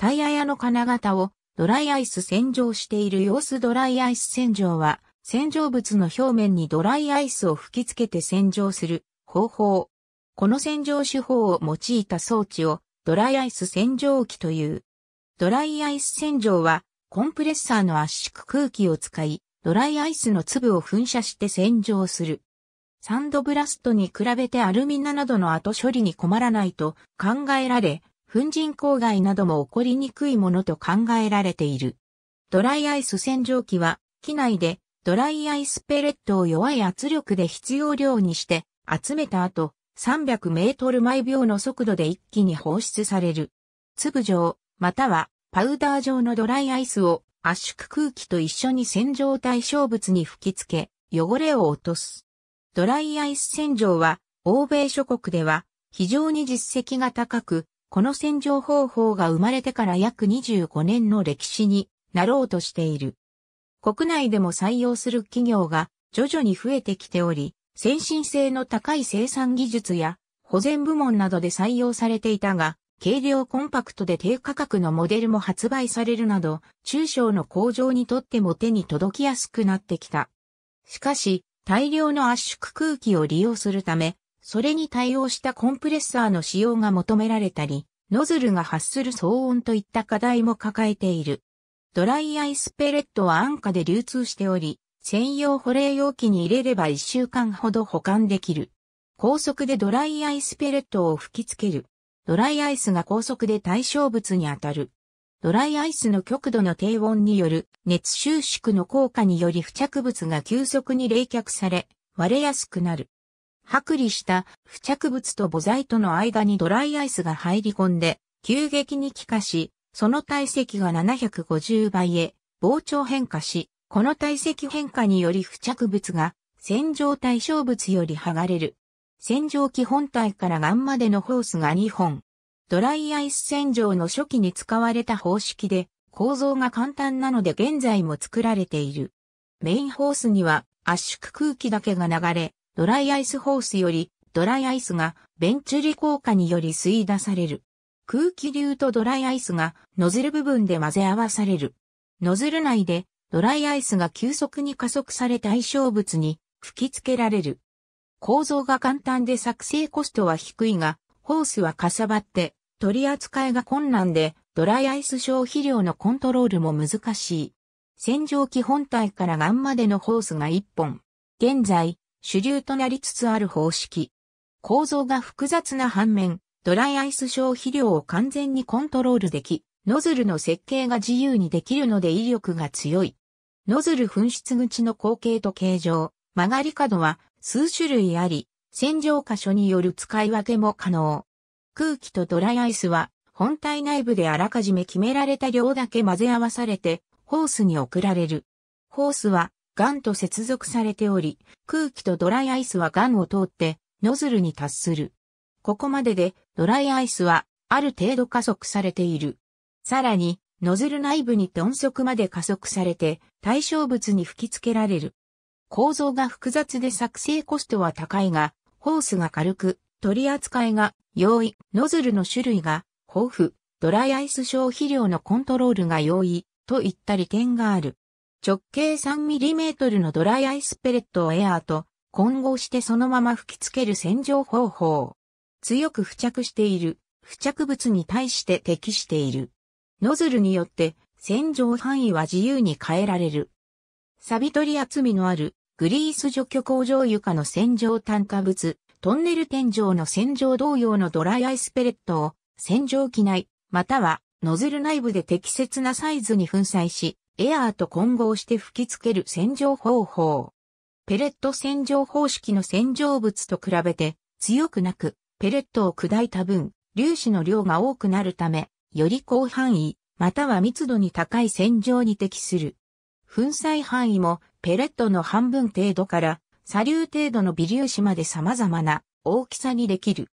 タイヤ屋の金型をドライアイス洗浄している様子ドライアイス洗浄は、洗浄物の表面にドライアイスを吹き付けて洗浄する方法。この洗浄手法を用いた装置をドライアイス洗浄機という。ドライアイス洗浄はコンプレッサーの圧縮空気を使い、ドライアイスの粒を噴射して洗浄する。サンドブラストに比べてアルミナなどの後処理に困らないと考えられ、粉塵公害なども起こりにくいものと考えられている。ドライアイス洗浄機は、機内でドライアイスペレットを弱い圧力で必要量にして集めた後、300メートル毎秒の速度で一気に放出される。粒状、またはパウダー状のドライアイスを圧縮空気と一緒に洗浄対象物に吹き付け、汚れを落とす。ドライアイス洗浄は、欧米諸国では非常に実績が高く、この洗浄方法が生まれてから約25年の歴史になろうとしている。国内でも採用する企業が徐々に増えてきており、先進性の高い生産技術や保全部門などで採用されていたが、軽量コンパクトで低価格のモデルも発売されるなど、中小の工場にとっても手に届きやすくなってきた。しかし、大量の圧縮空気を利用するため、それに対応したコンプレッサーの使用が求められたり、ノズルが発する騒音といった課題も抱えている。ドライアイスペレットは安価で流通しており、専用保冷容器に入れれば1週間ほど保管できる。高速でドライアイスペレットを吹きつける。ドライアイスが高速で対象物に当たる。ドライアイスの極度の低温による熱収縮の効果により付着物が急速に冷却され、割れやすくなる。剥離した付着物と母材との間にドライアイスが入り込んで、急激に気化し、その体積が750倍へ膨張変化し、この体積変化により付着物が洗浄対象物より剥がれる。洗浄基本体からガンまでのホースが2本。ドライアイス洗浄の初期に使われた方式で構造が簡単なので現在も作られている。メインホースには圧縮空気だけが流れ、ドライアイスホースよりドライアイスがベンチュリ効果により吸い出される。空気流とドライアイスがノズル部分で混ぜ合わされる。ノズル内でドライアイスが急速に加速され対象物に吹き付けられる。構造が簡単で作成コストは低いが、ホースはかさばって取り扱いが困難でドライアイス消費量のコントロールも難しい。洗浄機本体からガンまでのホースが1本。現在、主流となりつつある方式。構造が複雑な反面、ドライアイス消費量を完全にコントロールでき、ノズルの設計が自由にできるので威力が強い。ノズル噴出口の口径と形状、曲がり角は数種類あり、洗浄箇所による使い分けも可能。空気とドライアイスは本体内部であらかじめ決められた量だけ混ぜ合わされてホースに送られる。ホースは癌と接続されており、空気とドライアイスは癌を通ってノズルに達する。ここまででドライアイスはある程度加速されている。さらに、ノズル内部に鈍速まで加速されて対象物に吹き付けられる。構造が複雑で作成コストは高いが、ホースが軽く、取り扱いが容易、ノズルの種類が豊富、ドライアイス消費量のコントロールが容易、といった利点がある。直径 3mm のドライアイスペレットをエアーと混合してそのまま吹き付ける洗浄方法。強く付着している。付着物に対して適している。ノズルによって洗浄範囲は自由に変えられる。錆取り厚みのあるグリース除去工場床の洗浄炭化物、トンネル天井の洗浄同様のドライアイスペレットを洗浄機内、またはノズル内部で適切なサイズに粉砕し、エアーと混合して吹き付ける洗浄方法。ペレット洗浄方式の洗浄物と比べて強くなく、ペレットを砕いた分、粒子の量が多くなるため、より広範囲、または密度に高い洗浄に適する。粉砕範囲もペレットの半分程度から砂粒程度の微粒子まで様々な大きさにできる。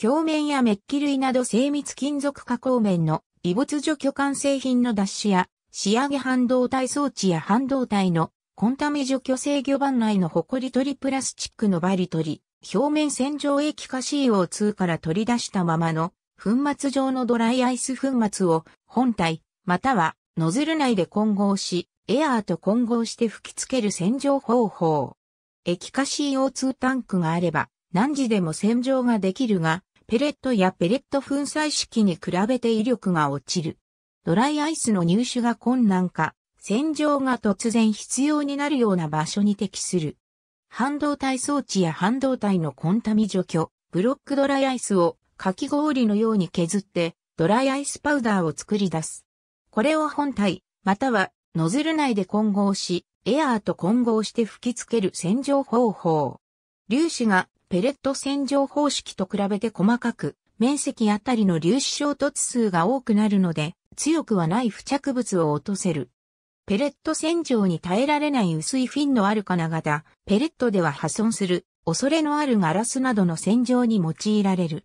鏡面やメッキ類など精密金属加工面の異物除去管製品の脱脂や仕上げ半導体装置や半導体のコンタメ除去制御板内のホコリ取りプラスチックのバリ取り、表面洗浄液化 CO2 から取り出したままの粉末状のドライアイス粉末を本体またはノズル内で混合し、エアーと混合して吹き付ける洗浄方法。液化 CO2 タンクがあれば何時でも洗浄ができるが、ペレットやペレット粉砕式に比べて威力が落ちる。ドライアイスの入手が困難か、洗浄が突然必要になるような場所に適する。半導体装置や半導体のコンタミ除去、ブロックドライアイスをかき氷のように削ってドライアイスパウダーを作り出す。これを本体、またはノズル内で混合し、エアーと混合して吹き付ける洗浄方法。粒子がペレット洗浄方式と比べて細かく、面積あたりの粒子衝突数が多くなるので、強くはない付着物を落とせる。ペレット洗浄に耐えられない薄いフィンのある金型、ペレットでは破損する、恐れのあるガラスなどの洗浄に用いられる。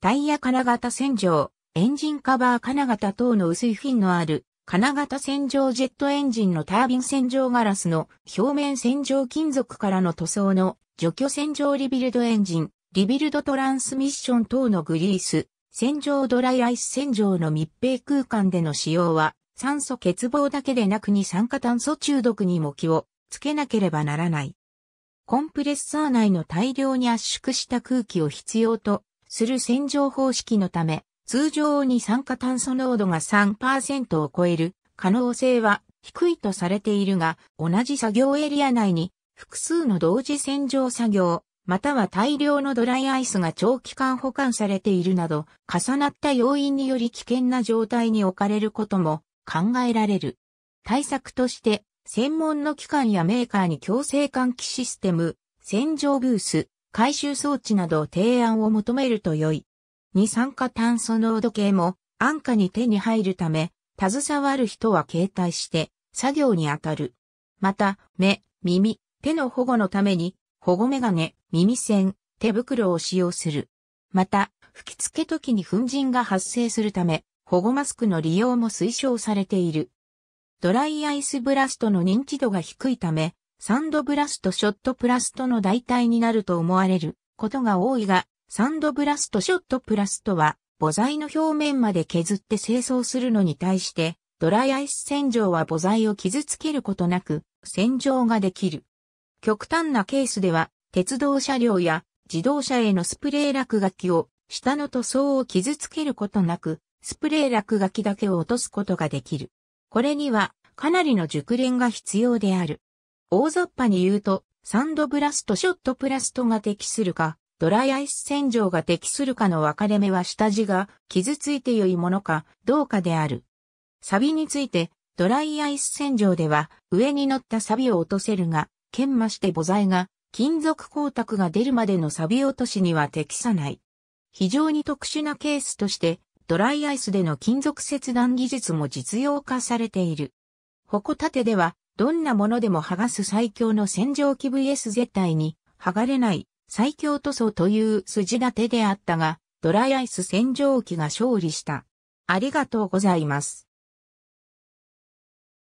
タイヤ金型洗浄、エンジンカバー金型等の薄いフィンのある、金型洗浄ジェットエンジンのタービン洗浄ガラスの表面洗浄金属からの塗装の除去洗浄リビルドエンジン、リビルドトランスミッション等のグリース、洗浄ドライアイス洗浄の密閉空間での使用は、酸素欠乏だけでなく二酸化炭素中毒にも気をつけなければならない。コンプレッサー内の大量に圧縮した空気を必要とする洗浄方式のため、通常二酸化炭素濃度が3%を超える可能性は低いとされているが、同じ作業エリア内に複数の同時洗浄作業、または大量のドライアイスが長期間保管されているなど、重なった要因により危険な状態に置かれることも考えられる。対策として、専門の機関やメーカーに強制換気システム、洗浄ブース、回収装置など提案を求めると良い。二酸化炭素濃度計も安価に手に入るため、携わる人は携帯して作業に当たる。また、目、耳、手の保護のために保護メガネ、耳栓、手袋を使用する。また、吹き付け時に粉塵が発生するため、保護マスクの利用も推奨されている。ドライアイスブラストの認知度が低いため、サンドブラストショットプラストの代替になると思われることが多いが、サンドブラストショットプラストは、母材の表面まで削って清掃するのに対して、ドライアイス洗浄は母材を傷つけることなく、洗浄ができる。極端なケースでは、鉄道車両や自動車へのスプレー落書きを、下の塗装を傷つけることなく、スプレー落書きだけを落とすことができる。これには、かなりの熟練が必要である。大雑把に言うと、サンドブラストショットプラストが適するか、ドライアイス洗浄が適するかの分かれ目は下地が傷ついて良いものかどうかである。サビについて、ドライアイス洗浄では上に乗ったサビを落とせるが、研磨して母材が金属光沢が出るまでの錆び落としには適さない。非常に特殊なケースとして、ドライアイスでの金属切断技術も実用化されている。ホコタテでは、どんなものでも剥がす最強の洗浄機 VS 絶対に剥がれない最強塗装という筋立てであったが、ドライアイス洗浄機が勝利した。ありがとうございます。